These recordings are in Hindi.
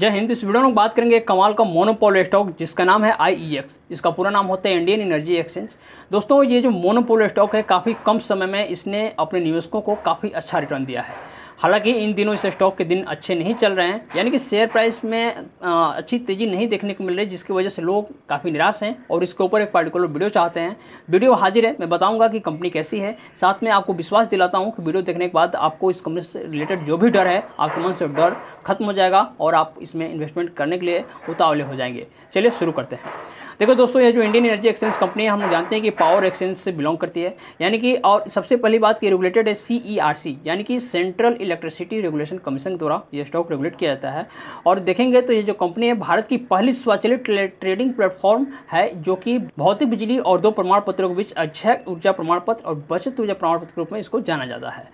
जय हिंद इस वीडियो में बात करेंगे एक कमाल का मोनोपोल स्टॉक जिसका नाम है आई ई एक्स इसका पूरा नाम होता है इंडियन एनर्जी एक्सचेंज दोस्तों ये जो मोनोपोल स्टॉक है काफ़ी कम समय में इसने अपने निवेशकों को काफ़ी अच्छा रिटर्न दिया है हालांकि इन दिनों इस स्टॉक के दिन अच्छे नहीं चल रहे हैं यानी कि शेयर प्राइस में अच्छी तेज़ी नहीं देखने को मिल रही जिसकी वजह से लोग काफ़ी निराश हैं और इसके ऊपर एक पर्टिकुलर वीडियो चाहते हैं वीडियो हाजिर है मैं बताऊँगा कि कंपनी कैसी है साथ में आपको विश्वास दिलाता हूँ कि वीडियो देखने के बाद आपको इस कंपनी से रिलेटेड जो भी डर है आपके मन से डर खत्म हो जाएगा और आप इसमें इन्वेस्टमेंट करने के लिए उतावले हो जाएंगे चलिए शुरू करते हैं देखो दोस्तों ये जो इंडियन एनर्जी एक्सचेंज कंपनी है हम जानते हैं कि पावर एक्सचेंज से बिलोंग करती है यानी कि और सबसे पहली बात कि रेगुलेटेड है सी e यानी कि सेंट्रल इलेक्ट्रिसिटी रेगुलेशन कमीशन द्वारा ये स्टॉक रेगुलेट किया जाता है और देखेंगे तो ये जो कंपनी है भारत की पहली स्वचालित ट्रेडिंग प्लेटफॉर्म है जो कि भौतिक बिजली और दो प्रमाण पत्रों के बीच अच्छा ऊर्जा प्रमाण पत्र और बचत ऊर्जा प्रमाण पत्र के रूप में इसको जाना जाता है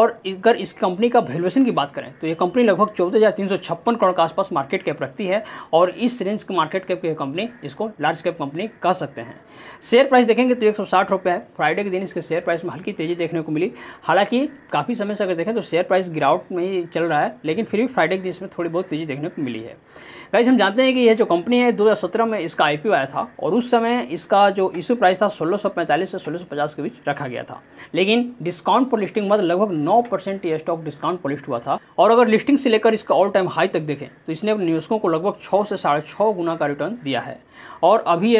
और अगर इस कंपनी का वैल्यूएशन की बात करें तो ये कंपनी लगभग चौदह करोड़ के आसपास मार्केट कैप रखती है और इस रेंज के मार्केट कैप की कंपनी इसको ला लार्ज कैप कंपनी कह सकते हैं शेयर प्राइस देखेंगे तो एक सौ है फ्राइडे के दिन इसके शेयर प्राइस में हल्की तेज़ी देखने को मिली हालांकि काफ़ी समय से अगर देखें तो शेयर प्राइस गिरावट में ही चल रहा है लेकिन फिर भी फ्राइडे के दिन इसमें थोड़ी बहुत तेज़ी देखने को मिली है गाइस हम जानते हैं कि यह जो कंपनी है 2017 में इसका आईपीओ आया था और उस समय इसका जो इशू प्राइस था 1645 से 1650 के बीच रखा गया था लेकिन डिस्काउंट पर लिस्टिंग बाद लगभग 9 परसेंट ये स्टॉक डिस्काउंट पर लिस्ट हुआ था और अगर लिस्टिंग से लेकर इसका ऑल टाइम हाई तक देखें तो इसने निवेशकों को लगभग छः से साढ़े गुना का रिटर्न दिया है और और अभी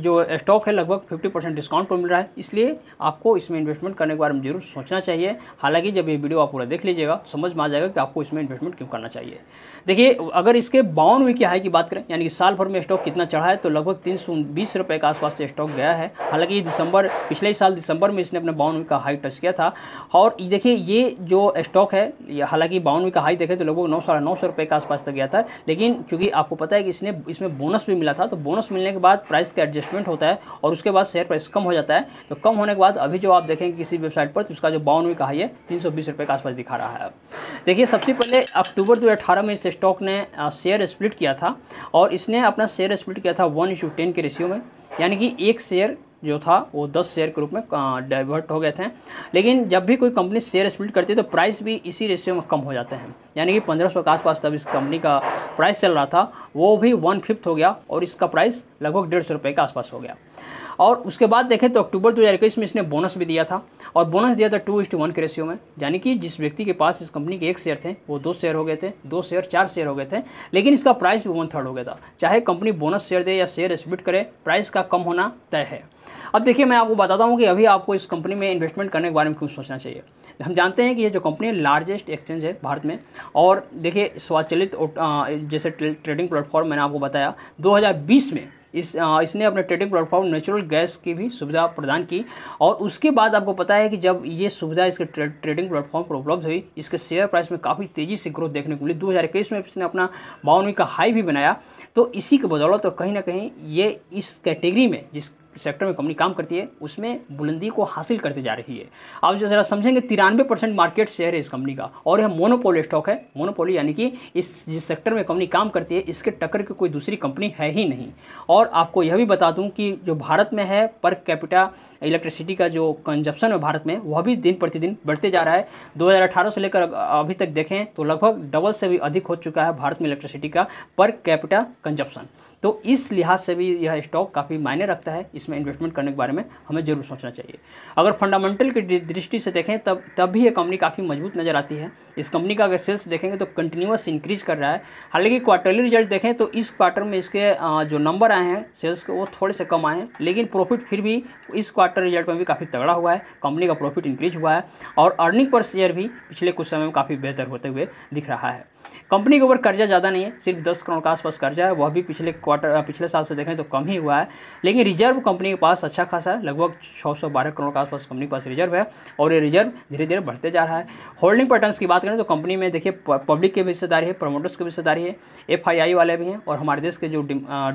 जो स्टॉक है लगभग 50 परसेंट डिस्काउंट पर मिल रहा है इसलिए आपको इसमें इन्वेस्टमेंट करने के बारे में जरूर सोचना चाहिए हालांकि जब ये वीडियो आप पूरा देख लीजिएगा समझ में आ जाएगा कि आपको इसमें इन्वेस्टमेंट क्यों करना चाहिए देखिए अगर इसके वी की हाई की बात करें यानी कि साल भर में स्टॉक कितना चढ़ा है तो लगभग तीन सौ बीस के आसपास से स्टॉक गया है हालांकि दिसंबर पिछले साल दिसंबर में इसने अपने बावनवे का हाई टच किया था और देखिए ये जो स्टॉक है हालांकि बावनवे का हाई देखें तो लगभग नौ साढ़े नौ सौ के आसपास तक गया था लेकिन चूंकि आपको पता है कि इसने इसमें बोनस भी मिला था तो बोनस मिलने के बाद प्राइस का एडजस्टमेंट होता है और उसके बाद शेयर प्राइस कम हो जाता है तो कम होने के बाद अभी जो आप देखेंगे किसी वेबसाइट पर तो उसका जो बाउनवे का है तीन सौ बीस रुपये के आसपास दिखा रहा है देखिए सबसे पहले अक्टूबर दो में इस स्टॉक ने शेयर स्प्लिट किया था और इसने अपना शेयर स्प्लिट किया था वन इंटू के रेशियो में यानी कि एक शेयर जो था वो 10 शेयर के रूप में डाइवर्ट हो गए थे लेकिन जब भी कोई कंपनी शेयर स्प्लिट करती है तो प्राइस भी इसी रेशियो में कम हो जाते हैं यानी कि पंद्रह सौ के आसपास तब इस कंपनी का प्राइस चल रहा था वो भी वन फिफ्थ हो गया और इसका प्राइस लगभग डेढ़ सौ रुपये के आसपास हो गया और उसके बाद देखें तो अक्टूबर 2021 में इसने बोनस भी दिया था और बोनस दिया था टू इस टू वन के रेशियो में यानी कि जिस व्यक्ति के पास इस कंपनी के एक शेयर थे वो दो शेयर हो गए थे दो शेयर चार शेयर हो गए थे लेकिन इसका प्राइस भी वन थर्ड हो गया था चाहे कंपनी बोनस शेयर दे या शेयर स्प्लिट करे प्राइस का कम होना तय है अब देखिए मैं आपको बताता हूँ कि अभी आपको इस कंपनी में इन्वेस्टमेंट करने के बारे में क्यों सोचना चाहिए हम जानते हैं कि ये जो कंपनी है लार्जेस्ट एक्सचेंज है भारत में और देखिए स्वचलित जैसे ट्रेडिंग प्लेटफॉर्म मैंने आपको बताया 2020 में इस आ, हाँ, इसने अपने ट्रेडिंग प्लेटफॉर्म नेचुरल गैस की भी सुविधा प्रदान की और उसके बाद आपको पता है कि जब ये सुविधा इसके ट्रे, ट्रेडिंग प्लेटफॉर्म पर उपलब्ध हुई इसके शेयर प्राइस में काफ़ी तेज़ी से ग्रोथ देखने को मिली दो में इसने अपना बावनवी का हाई भी बनाया तो इसी के बदौलत तो कहीं ना कहीं ये इस कैटेगरी में जिस सेक्टर में कंपनी काम करती है उसमें बुलंदी को हासिल करते जा रही है आप जो ज़रा समझेंगे तिरानवे परसेंट मार्केट शेयर है इस कंपनी का और यह मोनोपोल स्टॉक है मोनोपोली यानी कि इस जिस सेक्टर में कंपनी काम करती है इसके टक्कर की कोई दूसरी कंपनी है ही नहीं और आपको यह भी बता दूँ कि जो भारत में है पर कैपिटा इलेक्ट्रिसिटी का जो कंजप्शन है भारत में वह भी दिन प्रतिदिन बढ़ते जा रहा है दो से लेकर अभी तक देखें तो लगभग डबल से भी अधिक हो चुका है भारत में इलेक्ट्रिसिटी का पर कैपिटा कंजप्शन तो इस लिहाज से भी यह स्टॉक काफ़ी मायने रखता है इसमें इन्वेस्टमेंट करने के बारे में हमें ज़रूर सोचना चाहिए अगर फंडामेंटल की दृष्टि से देखें तब तब भी यह कंपनी काफ़ी मजबूत नज़र आती है इस कंपनी का अगर सेल्स देखेंगे तो कंटिन्यूस इंक्रीज कर रहा है हालांकि क्वार्टरली रिजल्ट देखें तो इस क्वार्टर में इसके जो नंबर आए हैं सेल्स के वो थोड़े से कम आए हैं लेकिन प्रॉफिट फिर भी इस क्वार्टर रिजल्ट में भी काफ़ी तगड़ा हुआ है कंपनी का प्रॉफिट इंक्रीज हुआ है और अर्निंग पर शेयर भी पिछले कुछ समय में काफ़ी बेहतर होते हुए दिख रहा है कंपनी के ऊपर कर्जा ज़्यादा नहीं है सिर्फ दस करोड़ के आसपास कर्जा है वह भी पिछले क्वार्टर पिछले साल से देखें तो कम ही हुआ है लेकिन रिजर्व कंपनी के पास अच्छा खासा है लगभग छः सौ बारह करोड़ के आसपास कंपनी के पास रिजर्व है और ये रिजर्व धीरे धीरे बढ़ते जा रहा है होल्डिंग पैटर्न की बात करें तो कंपनी में देखिए पब्लिक की भी हिस्सेदारी है प्रमोटर्स की भी हिस्सेदारी है एफ वाले भी हैं और हमारे देश के जो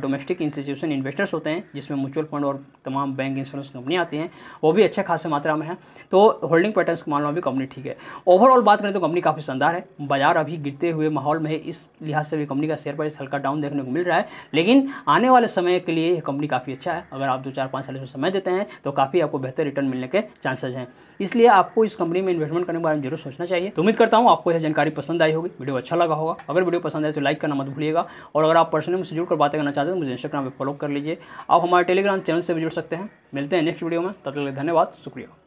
डोमेस्टिक इंस्टीट्यूशन इन्वेस्टर्स होते हैं जिसमें म्यूचुअल फंड और तमाम बैंक इंश्योरेंस कंपनी आती हैं वो भी अच्छे खासे मात्रा में है तो होल्डिंग पैटर्न के मामले में भी कंपनी ठीक है ओवरऑल बात करें तो कंपनी काफ़ी शानदार है बाजार अभी गिरते हुए माहौल में है इस लिहाज से भी कंपनी का शेयर प्राइस हल्का डाउन देखने को मिल रहा है लेकिन आने वाले समय के लिए यह कंपनी काफ़ी अच्छा है अगर आप दो चार पाँच साल इसमें समय देते हैं तो काफ़ी आपको बेहतर रिटर्न मिलने के चांसेज हैं इसलिए आपको इस कंपनी में इन्वेस्टमेंट करने के बारे में जरूर सोचना चाहिए तो उम्मीद करता हूँ आपको यह जानकारी पसंद आई होगी वीडियो अच्छा लगा होगा अगर वीडियो पसंद आए तो लाइक करना मत भूलिएगा और अगर आप पर्सनली मुझसे जुड़कर बातें करना चाहते हैं तो मुझे इंस्टाग्राम पर फॉलो कर लीजिए आप हमारे टेलीग्राम चैनल से भी जुड़ सकते हैं मिलते हैं नेक्स्ट वीडियो में तब तक धन्यवाद शुक्रिया